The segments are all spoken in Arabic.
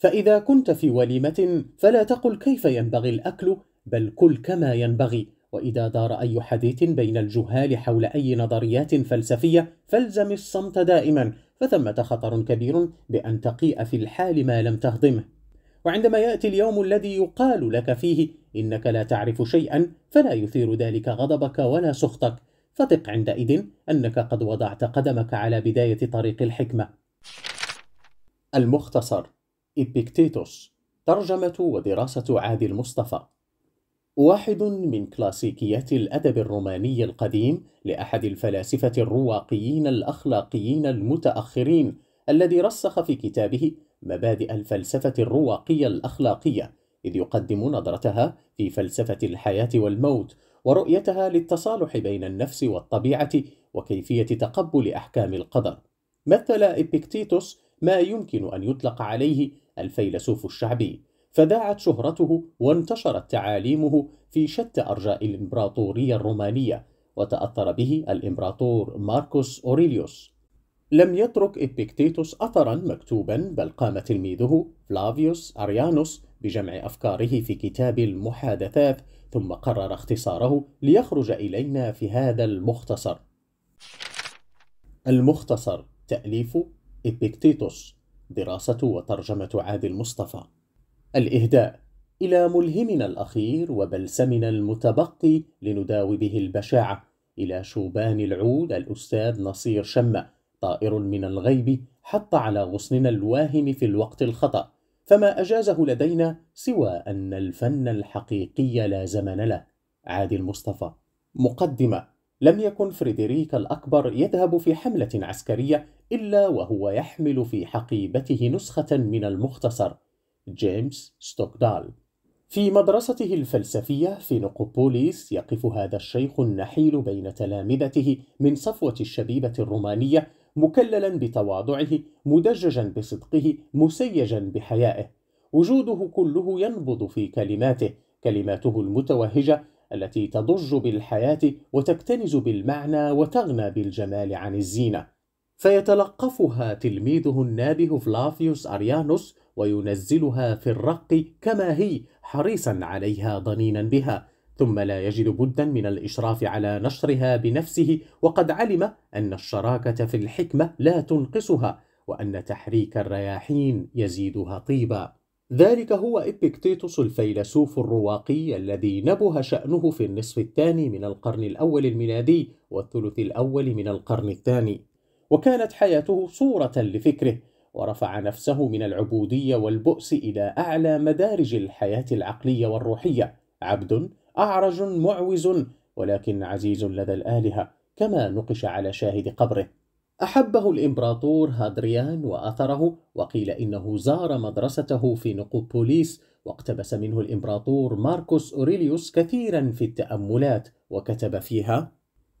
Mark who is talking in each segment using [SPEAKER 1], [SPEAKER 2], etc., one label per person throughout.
[SPEAKER 1] فإذا كنت في وليمة فلا تقل كيف ينبغي الأكل بل كل كما ينبغي وإذا دار أي حديث بين الجهال حول أي نظريات فلسفية فالزم الصمت دائما فثمة خطر كبير بأن تقيء في الحال ما لم تهضمه وعندما يأتي اليوم الذي يقال لك فيه إنك لا تعرف شيئا فلا يثير ذلك غضبك ولا سخطك فثق عندئذ أنك قد وضعت قدمك على بداية طريق الحكمة المختصر إبيكتيتوس ترجمة ودراسة عادل مصطفى واحد من كلاسيكيات الأدب الروماني القديم لأحد الفلاسفة الرواقيين الأخلاقيين المتأخرين الذي رسخ في كتابه مبادئ الفلسفة الرواقية الأخلاقية إذ يقدم نظرتها في فلسفة الحياة والموت ورؤيتها للتصالح بين النفس والطبيعة وكيفية تقبل أحكام القدر مثل إبيكتيتوس ما يمكن أن يطلق عليه الفيلسوف الشعبي فذاعت شهرته وانتشرت تعاليمه في شتى أرجاء الإمبراطورية الرومانية وتأثر به الإمبراطور ماركوس أوريليوس لم يترك إبيكتيتوس أثرا مكتوبا بل قام تلميذه فلافيوس أريانوس بجمع أفكاره في كتاب المحادثات ثم قرر اختصاره ليخرج إلينا في هذا المختصر المختصر تأليف إبيكتيتوس دراسة وترجمة عادل مصطفى الإهداء إلى ملهمنا الأخير وبلسمنا المتبقي لنداوي به البشاعة إلى شوبان العود الأستاذ نصير شمة طائر من الغيب حط على غصننا الواهم في الوقت الخطأ فما أجازه لدينا سوى أن الفن الحقيقي لا زمن له عادل مصطفى مقدمة لم يكن فريدريك الأكبر يذهب في حملة عسكرية إلا وهو يحمل في حقيبته نسخة من المختصر جيمس ستوكدال في مدرسته الفلسفية في نقوبوليس يقف هذا الشيخ النحيل بين تلامذته من صفوة الشبيبة الرومانية مكللا بتواضعه مدججا بصدقه مسيجا بحيائه وجوده كله ينبض في كلماته كلماته المتوهجة التي تضج بالحياة وتكتنز بالمعنى وتغنى بالجمال عن الزينة فيتلقفها تلميذه النابه فلافيوس أريانوس وينزلها في الرق كما هي حريصا عليها ضنينا بها ثم لا يجد بدا من الإشراف على نشرها بنفسه وقد علم أن الشراكة في الحكمة لا تنقصها وأن تحريك الرياحين يزيدها طيبا ذلك هو إبيكتيتوس الفيلسوف الرواقي الذي نبه شأنه في النصف الثاني من القرن الأول الميلادي والثلث الأول من القرن الثاني وكانت حياته صورة لفكره ورفع نفسه من العبودية والبؤس إلى أعلى مدارج الحياة العقلية والروحية عبد أعرج معوز ولكن عزيز لدى الآلهة كما نقش على شاهد قبره أحبه الإمبراطور هادريان وأثره وقيل إنه زار مدرسته في نقوبوليس واقتبس منه الإمبراطور ماركوس أوريليوس كثيرا في التأملات وكتب فيها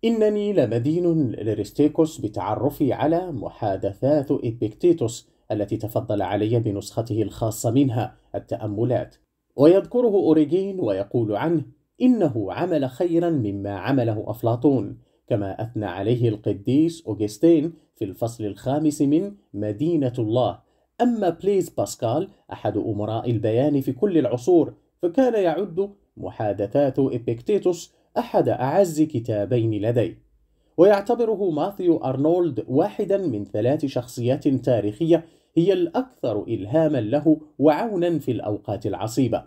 [SPEAKER 1] إنني لمدين لريستيكوس بتعرفي على محادثات إبيكتيتوس التي تفضل علي بنسخته الخاصة منها التأملات ويذكره أوريجين ويقول عنه إنه عمل خيرا مما عمله أفلاطون كما أثنى عليه القديس أوغستين في الفصل الخامس من مدينة الله أما بليز باسكال أحد أمراء البيان في كل العصور فكان يعد محادثات إبيكتيتوس أحد أعز كتابين لديه ويعتبره ماثيو أرنولد واحدا من ثلاث شخصيات تاريخية هي الأكثر إلهاما له وعونا في الأوقات العصيبة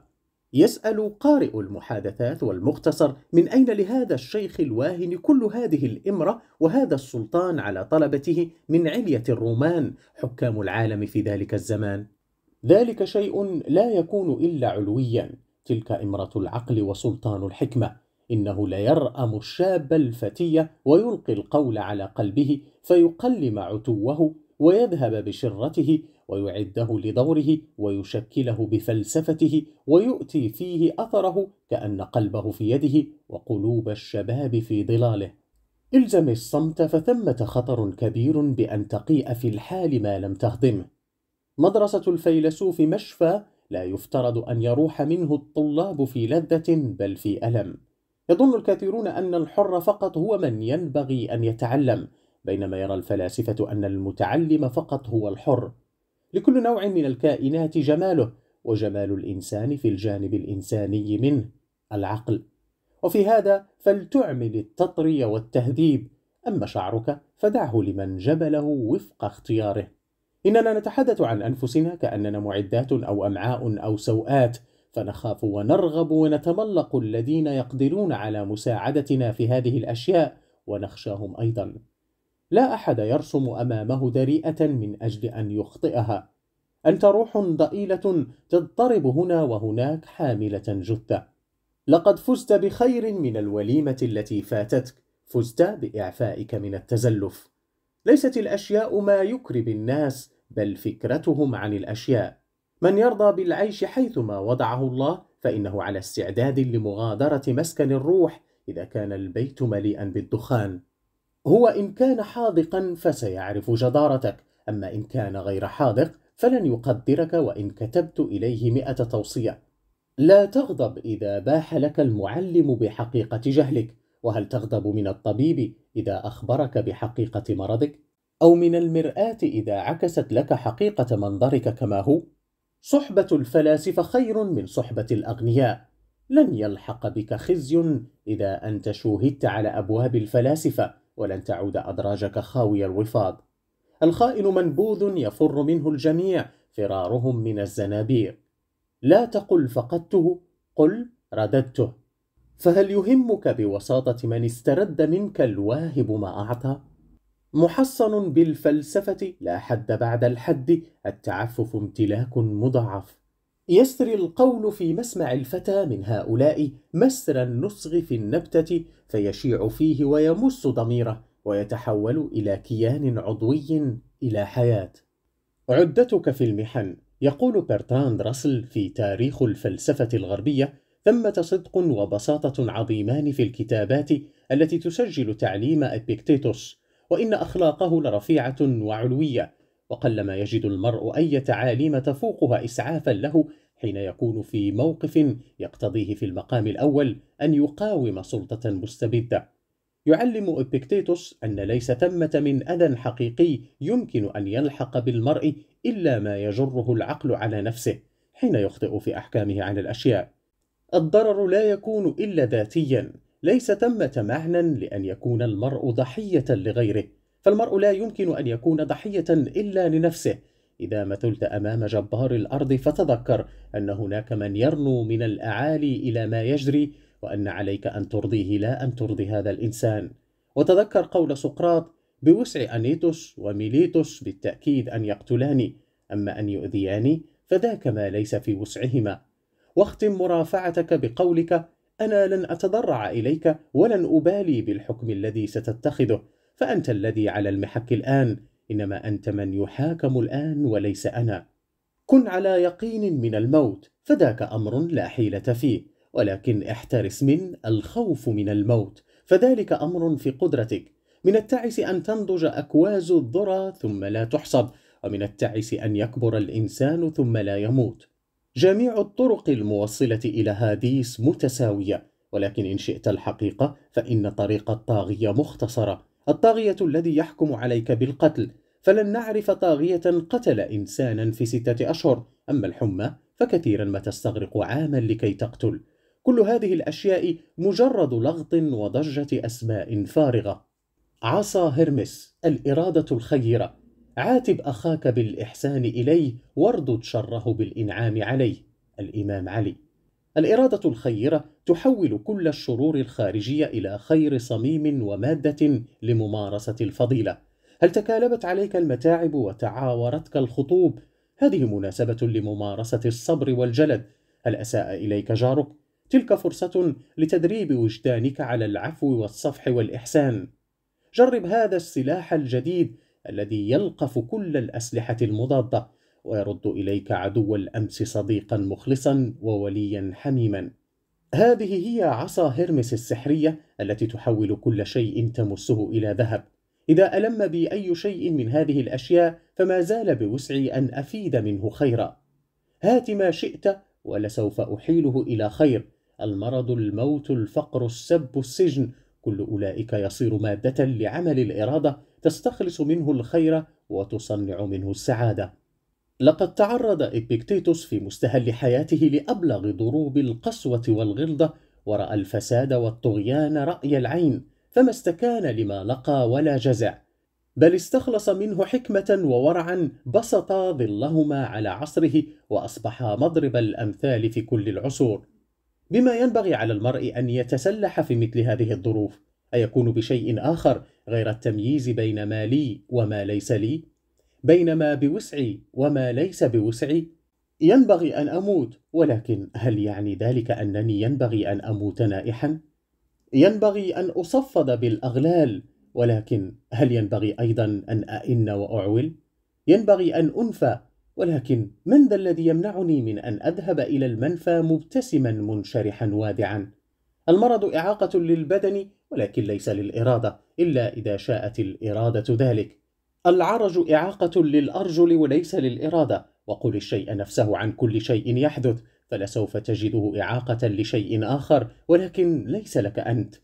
[SPEAKER 1] يسأل قارئ المحادثات والمختصر من أين لهذا الشيخ الواهن كل هذه الإمرة وهذا السلطان على طلبته من علية الرومان حكام العالم في ذلك الزمان ذلك شيء لا يكون إلا علويا تلك إمرة العقل وسلطان الحكمة إنه ليرأم الشاب الفتي ويلقي القول على قلبه فيقلم عتوه ويذهب بشرته ويعده لدوره ويشكله بفلسفته ويؤتي فيه أثره كأن قلبه في يده وقلوب الشباب في ظلاله الزم الصمت فثمة خطر كبير بأن تقيء في الحال ما لم تهضمه مدرسة الفيلسوف مشفى لا يفترض أن يروح منه الطلاب في لذة بل في ألم يظن الكثيرون أن الحر فقط هو من ينبغي أن يتعلم بينما يرى الفلاسفة أن المتعلم فقط هو الحر لكل نوع من الكائنات جماله وجمال الإنسان في الجانب الإنساني منه العقل وفي هذا فلتعمل التطري والتهذيب أما شعرك فدعه لمن جبله وفق اختياره إننا نتحدث عن أنفسنا كأننا معدات أو أمعاء أو سوءات فنخاف ونرغب ونتملق الذين يقدرون على مساعدتنا في هذه الأشياء ونخشاهم أيضاً لا أحد يرسم أمامه دريئة من أجل أن يخطئها أنت روح ضئيلة تضطرب هنا وهناك حاملة جثة لقد فزت بخير من الوليمة التي فاتتك فزت بإعفائك من التزلف ليست الأشياء ما يكرب الناس بل فكرتهم عن الأشياء من يرضى بالعيش حيثما وضعه الله فإنه على استعداد لمغادرة مسكن الروح إذا كان البيت مليئا بالدخان هو إن كان حاذقا فسيعرف جدارتك أما إن كان غير حاذق فلن يقدرك وإن كتبت إليه مئة توصية لا تغضب إذا باح لك المعلم بحقيقة جهلك وهل تغضب من الطبيب إذا أخبرك بحقيقة مرضك؟ أو من المرآة إذا عكست لك حقيقة منظرك كما هو؟ صحبة الفلاسفة خير من صحبة الأغنياء لن يلحق بك خزي إذا أنت شوهدت على أبواب الفلاسفة ولن تعود أدراجك خاوي الوفاض الخائن منبوذ يفر منه الجميع فرارهم من الزنابير لا تقل فقدته قل رددته فهل يهمك بوساطة من استرد منك الواهب ما أعطى؟ محصن بالفلسفة لا حد بعد الحد التعفف امتلاك مضعف يسري القول في مسمع الفتى من هؤلاء مسر النسغ في النبتة فيشيع فيه ويمس ضميره ويتحول إلى كيان عضوي إلى حياة عدتك في المحن يقول برتراند راسل في تاريخ الفلسفة الغربية ثمة صدق وبساطة عظيمان في الكتابات التي تسجل تعليم أبيكتيتوس وإن أخلاقه لرفيعة وعلوية وقلما يجد المرء أي تعاليم تفوقها إسعافا له حين يكون في موقف يقتضيه في المقام الأول أن يقاوم سلطة مستبدة يعلم ابيكتيتوس أن ليس ثمة من أذى حقيقي يمكن أن يلحق بالمرء إلا ما يجره العقل على نفسه حين يخطئ في أحكامه عن الأشياء الضرر لا يكون إلا ذاتيا ليس ثمة معنى لأن يكون المرء ضحية لغيره فالمرء لا يمكن أن يكون ضحية إلا لنفسه إذا مثلت أمام جبار الأرض فتذكر أن هناك من يرنو من الأعالي إلى ما يجري وأن عليك أن ترضيه لا أن ترضي هذا الإنسان وتذكر قول سقراط بوسع أنيتوس وميليتوس بالتأكيد أن يقتلاني أما أن يؤذياني فذاك ما ليس في وسعهما واختم مرافعتك بقولك أنا لن أتضرع إليك ولن أبالي بالحكم الذي ستتخذه فأنت الذي على المحك الآن إنما أنت من يحاكم الآن وليس أنا كن على يقين من الموت فذاك أمر لا حيلة فيه ولكن احترس من الخوف من الموت فذلك أمر في قدرتك من التعس أن تنضج أكواز الذرة ثم لا تحصد ومن التعس أن يكبر الإنسان ثم لا يموت جميع الطرق الموصلة إلى هاديس متساوية ولكن إن شئت الحقيقة فإن طريق الطاغية مختصرة الطاغية الذي يحكم عليك بالقتل فلن نعرف طاغية قتل إنسانا في ستة أشهر أما الحمى فكثيرا ما تستغرق عاما لكي تقتل كل هذه الأشياء مجرد لغط وضجة أسماء فارغة عصا هرمس الإرادة الخيرة عاتب أخاك بالإحسان إليه واردد شره بالإنعام عليه الإمام علي الإرادة الخيرة تحول كل الشرور الخارجية إلى خير صميم ومادة لممارسة الفضيلة. هل تكالبت عليك المتاعب وتعاورتك الخطوب؟ هذه مناسبة لممارسة الصبر والجلد. هل أساء إليك جارك؟ تلك فرصة لتدريب وجدانك على العفو والصفح والإحسان. جرب هذا السلاح الجديد الذي يلقف كل الأسلحة المضادة ويرد إليك عدو الأمس صديقا مخلصا ووليا حميما هذه هي عصا هرمس السحرية التي تحول كل شيء تمسه إلى ذهب إذا ألم بي أي شيء من هذه الأشياء فما زال بوسعي أن أفيد منه خيرا هات ما شئت ولسوف أحيله إلى خير المرض الموت الفقر السب السجن كل أولئك يصير مادة لعمل الإرادة تستخلص منه الخير وتصنع منه السعادة لقد تعرض إبيكتيتوس في مستهل حياته لأبلغ ضروب القسوة والغلظة ورأى الفساد والطغيان رأي العين فما استكان لما لقى ولا جزع بل استخلص منه حكمة وورعا بسطا ظلهما على عصره وأصبحا مضرب الأمثال في كل العصور بما ينبغي على المرء أن يتسلح في مثل هذه الظروف أيكون بشيء آخر غير التمييز بين ما لي وما ليس لي؟ بين ما بوسعي وما ليس بوسعي ينبغي ان اموت ولكن هل يعني ذلك انني ينبغي ان اموت نائحا ينبغي ان اصفد بالاغلال ولكن هل ينبغي ايضا ان ائن واعول ينبغي ان انفى ولكن من ذا الذي يمنعني من ان اذهب الى المنفى مبتسما منشرحا وادعا المرض اعاقه للبدن ولكن ليس للاراده الا اذا شاءت الاراده ذلك العرج إعاقة للأرجل وليس للإرادة وقل الشيء نفسه عن كل شيء يحدث فلسوف تجده إعاقة لشيء آخر ولكن ليس لك أنت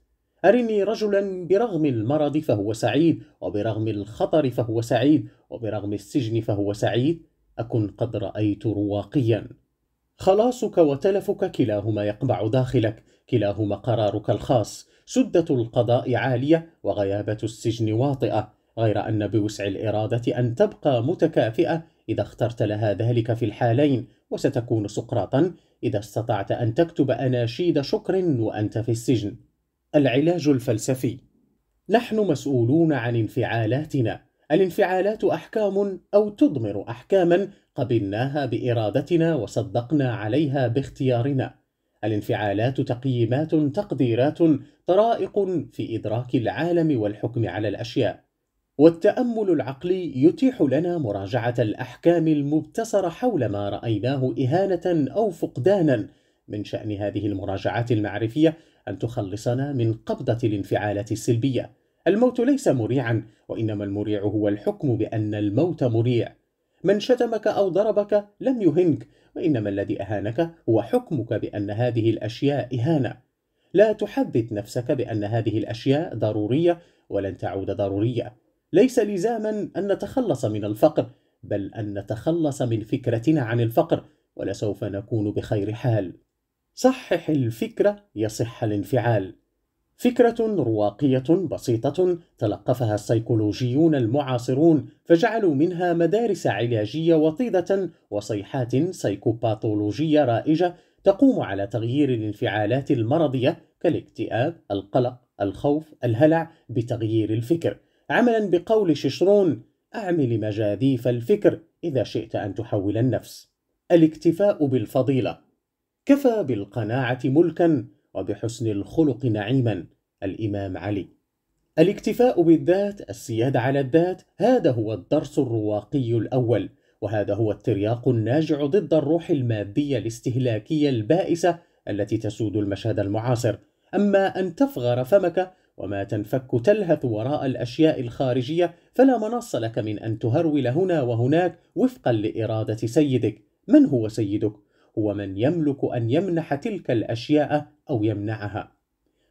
[SPEAKER 1] أرني رجلا برغم المرض فهو سعيد وبرغم الخطر فهو سعيد وبرغم السجن فهو سعيد أكن قد رأيت رواقيا خلاصك وتلفك كلاهما يقبع داخلك كلاهما قرارك الخاص سدة القضاء عالية وغيابة السجن واطئة غير أن بوسع الإرادة أن تبقى متكافئة إذا اخترت لها ذلك في الحالين وستكون سقراطا إذا استطعت أن تكتب أناشيد شكر وأنت في السجن العلاج الفلسفي نحن مسؤولون عن انفعالاتنا الانفعالات أحكام أو تضمر أحكاما قبلناها بإرادتنا وصدقنا عليها باختيارنا الانفعالات تقييمات تقديرات طرائق في إدراك العالم والحكم على الأشياء والتأمل العقلي يتيح لنا مراجعة الأحكام المبتصره حول ما رأيناه إهانة أو فقدانا من شأن هذه المراجعات المعرفية أن تخلصنا من قبضة الانفعالات السلبية الموت ليس مريعا وإنما المريع هو الحكم بأن الموت مريع من شتمك أو ضربك لم يهنك وإنما الذي أهانك هو حكمك بأن هذه الأشياء إهانة لا تحدث نفسك بأن هذه الأشياء ضرورية ولن تعود ضرورية ليس لزاما أن نتخلص من الفقر بل أن نتخلص من فكرتنا عن الفقر ولسوف نكون بخير حال صحح الفكرة يصح الانفعال فكرة رواقية بسيطة تلقفها السيكولوجيون المعاصرون فجعلوا منها مدارس علاجية وطيدة وصيحات سيكوباثولوجية رائجة تقوم على تغيير الانفعالات المرضية كالاكتئاب، القلق، الخوف، الهلع بتغيير الفكر، عملا بقول ششرون أعمل مجاذيف الفكر إذا شئت أن تحول النفس الاكتفاء بالفضيلة كفى بالقناعة ملكا وبحسن الخلق نعيما الإمام علي الاكتفاء بالذات السيادة على الذات هذا هو الدرس الرواقي الأول وهذا هو الترياق الناجع ضد الروح المادية الاستهلاكية البائسة التي تسود المشهد المعاصر أما أن تفغر فمك وما تنفك تلهث وراء الأشياء الخارجية فلا مناص لك من أن تهرول هنا وهناك وفقا لإرادة سيدك من هو سيدك؟ هو من يملك أن يمنح تلك الأشياء أو يمنعها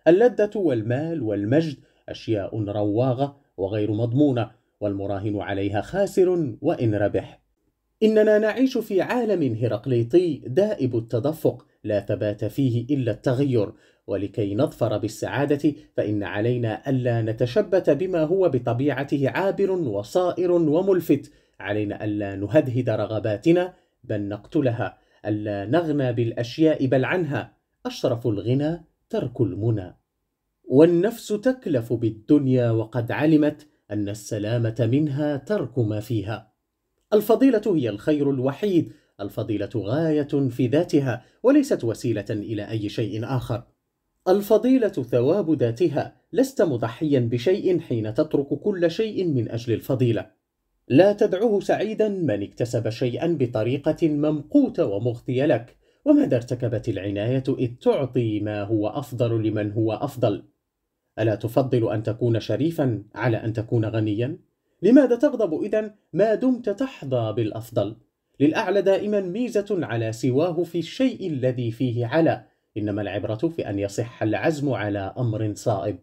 [SPEAKER 1] اللذة والمال والمجد أشياء رواغة وغير مضمونة والمراهن عليها خاسر وإن ربح إننا نعيش في عالم هرقليطي دائب التدفق لا ثبات فيه إلا التغير ولكي نظفر بالسعادة فإن علينا ألا نتشبت بما هو بطبيعته عابر وصائر وملفت علينا ألا نهدهد رغباتنا بل نقتلها ألا نغنى بالأشياء بل عنها أشرف الغنى ترك المنى والنفس تكلف بالدنيا وقد علمت أن السلامة منها ترك ما فيها الفضيلة هي الخير الوحيد الفضيلة غاية في ذاتها وليست وسيلة إلى أي شيء آخر الفضيلة ثواب ذاتها لست مضحيا بشيء حين تترك كل شيء من أجل الفضيلة لا تدعه سعيدا من اكتسب شيئا بطريقة ممقوتة ومغطية لك وماذا ارتكبت العناية إذ تعطي ما هو أفضل لمن هو أفضل ألا تفضل أن تكون شريفا على أن تكون غنيا؟ لماذا تغضب إذا ما دمت تحظى بالأفضل؟ للأعلى دائما ميزة على سواه في الشيء الذي فيه علا إنما العبرة في أن يصح العزم على أمر صائب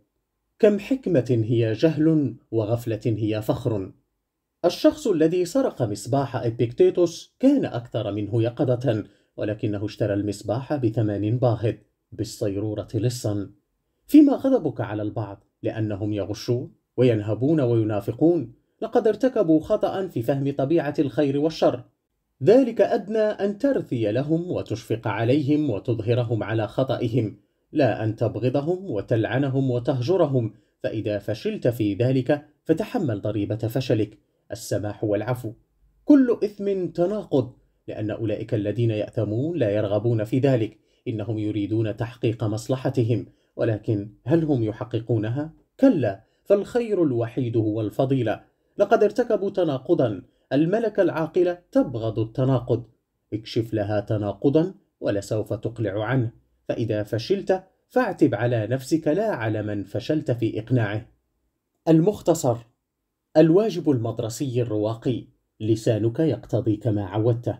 [SPEAKER 1] كم حكمة هي جهل وغفلة هي فخر الشخص الذي سرق مصباح إبيكتيتوس كان أكثر منه يقظة ولكنه اشترى المصباح بثمن باهظ بالصيرورة لصا فيما غضبك على البعض لأنهم يغشون وينهبون وينافقون لقد ارتكبوا خطأ في فهم طبيعة الخير والشر ذلك أدنى أن ترثي لهم وتشفق عليهم وتظهرهم على خطئهم لا أن تبغضهم وتلعنهم وتهجرهم فإذا فشلت في ذلك فتحمل ضريبة فشلك السماح والعفو كل إثم تناقض لأن أولئك الذين يأثمون لا يرغبون في ذلك إنهم يريدون تحقيق مصلحتهم ولكن هل هم يحققونها؟ كلا فالخير الوحيد هو الفضيلة لقد ارتكبوا تناقضا الملكة العاقلة تبغض التناقض اكشف لها تناقضا ولسوف تقلع عنه فإذا فشلت فاعتب على نفسك لا على من فشلت في إقناعه المختصر الواجب المدرسي الرواقي لسانك يقتضي كما عودته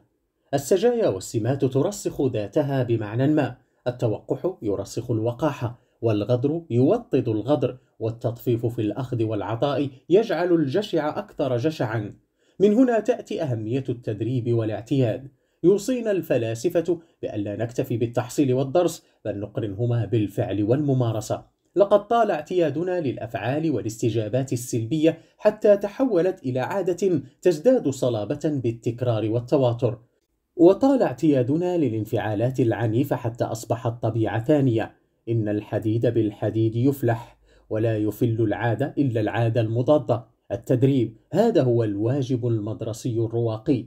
[SPEAKER 1] السجايا والسمات ترسخ ذاتها بمعنى ما التوقح يرسخ الوقاحة والغدر يوطد الغدر والتطفيف في الأخذ والعطاء يجعل الجشع أكثر جشعا من هنا تأتي أهمية التدريب والاعتياد يوصينا الفلاسفة بألا نكتفي بالتحصيل والدرس بل نقرنهما بالفعل والممارسة لقد طال اعتيادنا للأفعال والاستجابات السلبية حتى تحولت إلى عادة تزداد صلابة بالتكرار والتواتر وطال اعتيادنا للانفعالات العنيفة حتى أصبحت طبيعة ثانية إن الحديد بالحديد يفلح ولا يفل العادة إلا العادة المضادة التدريب هذا هو الواجب المدرسي الرواقي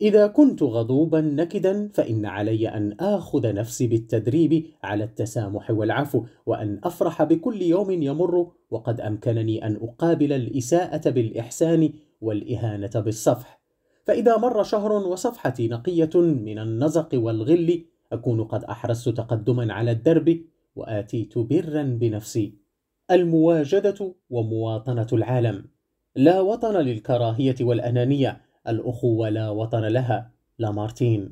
[SPEAKER 1] إذا كنت غضوبا نكدا فإن علي أن آخذ نفسي بالتدريب على التسامح والعفو وأن أفرح بكل يوم يمر وقد أمكنني أن أقابل الإساءة بالإحسان والإهانة بالصفح فإذا مر شهر وصفحتي نقية من النزق والغل أكون قد أحرزت تقدما على الدرب وآتيت برا بنفسي المواجدة ومواطنة العالم لا وطن للكراهية والأنانية الأخوة لا وطن لها لامارتين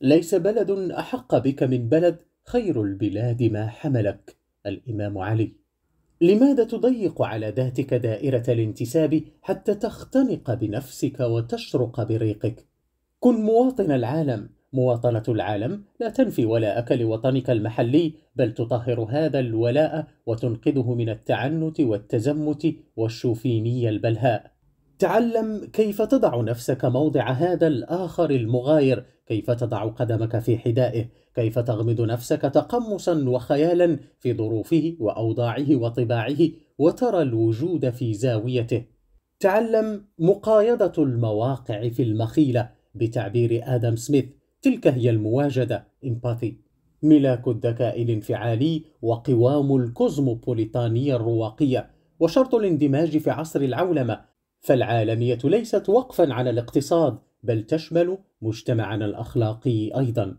[SPEAKER 1] ليس بلد أحق بك من بلد خير البلاد ما حملك الإمام علي لماذا تضيق على ذاتك دائرة الانتساب حتى تختنق بنفسك وتشرق بريقك؟ كن مواطن العالم مواطنة العالم لا تنفي ولاءك لوطنك المحلي بل تطهر هذا الولاء وتنقذه من التعنت والتزمت والشوفينية البلهاء تعلم كيف تضع نفسك موضع هذا الآخر المغاير كيف تضع قدمك في حدائه كيف تغمد نفسك تقمصا وخيالا في ظروفه وأوضاعه وطباعه وترى الوجود في زاويته تعلم مقايضة المواقع في المخيلة بتعبير آدم سميث تلك هي المواجدة إمباثي ملاك الذكاء الانفعالي وقوام الكوزموبوليتانية الرواقية وشرط الاندماج في عصر العولمة فالعالمية ليست وقفا على الاقتصاد بل تشمل مجتمعنا الأخلاقي أيضا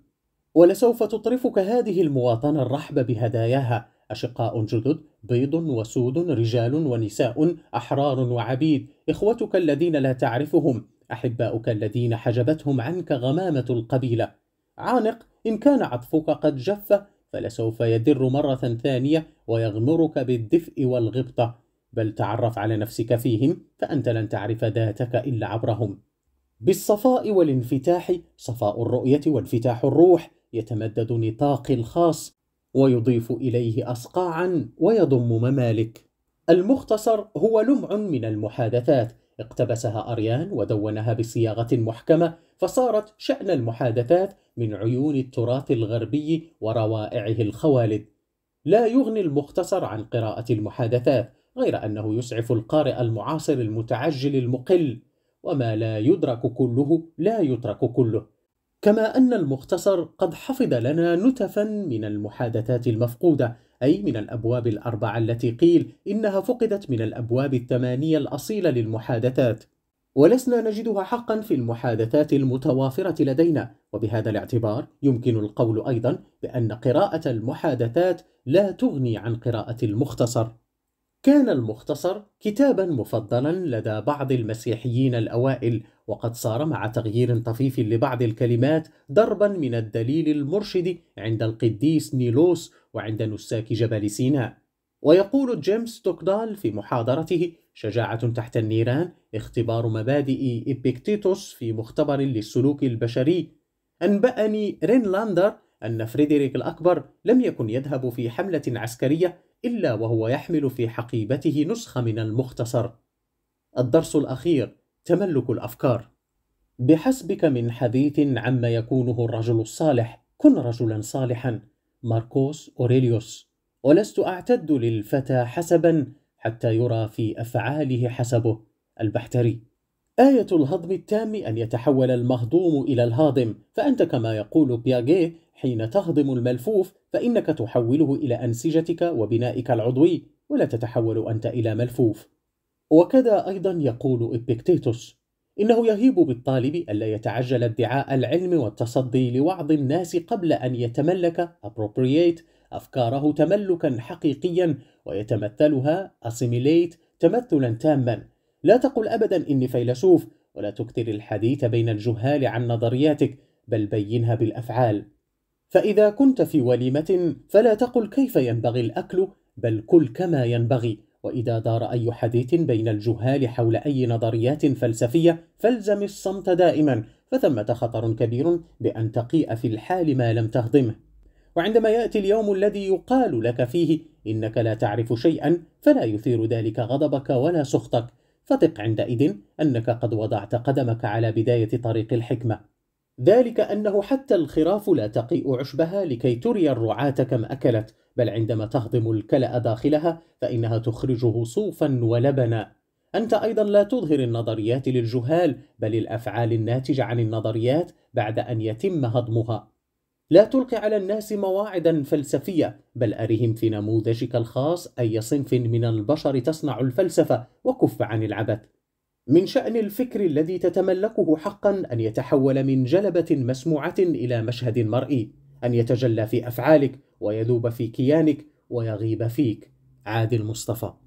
[SPEAKER 1] ولسوف تطرفك هذه المواطنة الرحبة بهداياها أشقاء جدد بيض وسود رجال ونساء أحرار وعبيد إخوتك الذين لا تعرفهم أحباؤك الذين حجبتهم عنك غمامة القبيلة عانق إن كان عطفك قد جف فلسوف يدر مرة ثانية ويغمرك بالدفء والغبطة بل تعرف على نفسك فيهم فأنت لن تعرف ذاتك إلا عبرهم بالصفاء والانفتاح صفاء الرؤية وانفتاح الروح يتمدد نطاقي الخاص ويضيف إليه أصقاعا ويضم ممالك المختصر هو لمع من المحادثات اقتبسها أريان ودونها بصياغة محكمة فصارت شأن المحادثات من عيون التراث الغربي وروائعه الخوالد لا يغني المختصر عن قراءة المحادثات غير أنه يسعف القارئ المعاصر المتعجل المقل وما لا يدرك كله لا يترك كله كما أن المختصر قد حفظ لنا نتفا من المحادثات المفقودة أي من الأبواب الأربعة التي قيل إنها فقدت من الأبواب الثمانية الأصيلة للمحادثات ولسنا نجدها حقا في المحادثات المتوافرة لدينا وبهذا الاعتبار يمكن القول أيضا بأن قراءة المحادثات لا تغني عن قراءة المختصر كان المختصر كتابا مفضلا لدى بعض المسيحيين الأوائل وقد صار مع تغيير طفيف لبعض الكلمات ضربا من الدليل المرشد عند القديس نيلوس وعند نساك جبل سيناء ويقول جيمس توكدال في محاضرته شجاعة تحت النيران اختبار مبادئ إبيكتيتوس في مختبر للسلوك البشري أنبأني رينلاندر أن فريدريك الأكبر لم يكن يذهب في حملة عسكرية إلا وهو يحمل في حقيبته نسخة من المختصر. الدرس الأخير تملك الأفكار. بحسبك من حديث عما يكونه الرجل الصالح، كن رجلا صالحا. ماركوس أوريليوس. ولست أعتد للفتى حسبا حتى يرى في أفعاله حسبه. البحتري آية الهضم التام أن يتحول المهضوم إلى الهاضم فأنت كما يقول بياغي حين تهضم الملفوف فإنك تحوله إلى أنسجتك وبنائك العضوي ولا تتحول أنت إلى ملفوف وكذا أيضا يقول إبيكتيتوس: إنه يهيب بالطالب ألا يتعجل ادعاء العلم والتصدي لوعظ الناس قبل أن يتملك appropriate أفكاره تملكا حقيقيا ويتمثلها assimilate تمثلا تاما لا تقل أبدا إني فيلسوف ولا تكثر الحديث بين الجهال عن نظرياتك بل بينها بالأفعال فإذا كنت في وليمة فلا تقل كيف ينبغي الأكل بل كل كما ينبغي وإذا دار أي حديث بين الجهال حول أي نظريات فلسفية فالزم الصمت دائما فثمة خطر كبير بأن تقيء في الحال ما لم تهضمه وعندما يأتي اليوم الذي يقال لك فيه إنك لا تعرف شيئا فلا يثير ذلك غضبك ولا سخطك فثق عندئذ أنك قد وضعت قدمك على بداية طريق الحكمة ذلك أنه حتى الخراف لا تقيء عشبها لكي تري الرعاة كم أكلت بل عندما تهضم الكلأ داخلها فإنها تخرجه صوفا ولبنا أنت أيضا لا تظهر النظريات للجهال بل الأفعال الناتجة عن النظريات بعد أن يتم هضمها لا تلقي على الناس مواعدا فلسفية بل أرهم في نموذجك الخاص أي صنف من البشر تصنع الفلسفة وكف عن العبث من شأن الفكر الذي تتملكه حقا أن يتحول من جلبة مسموعة إلى مشهد مرئي أن يتجلى في أفعالك ويذوب في كيانك ويغيب فيك عادل مصطفى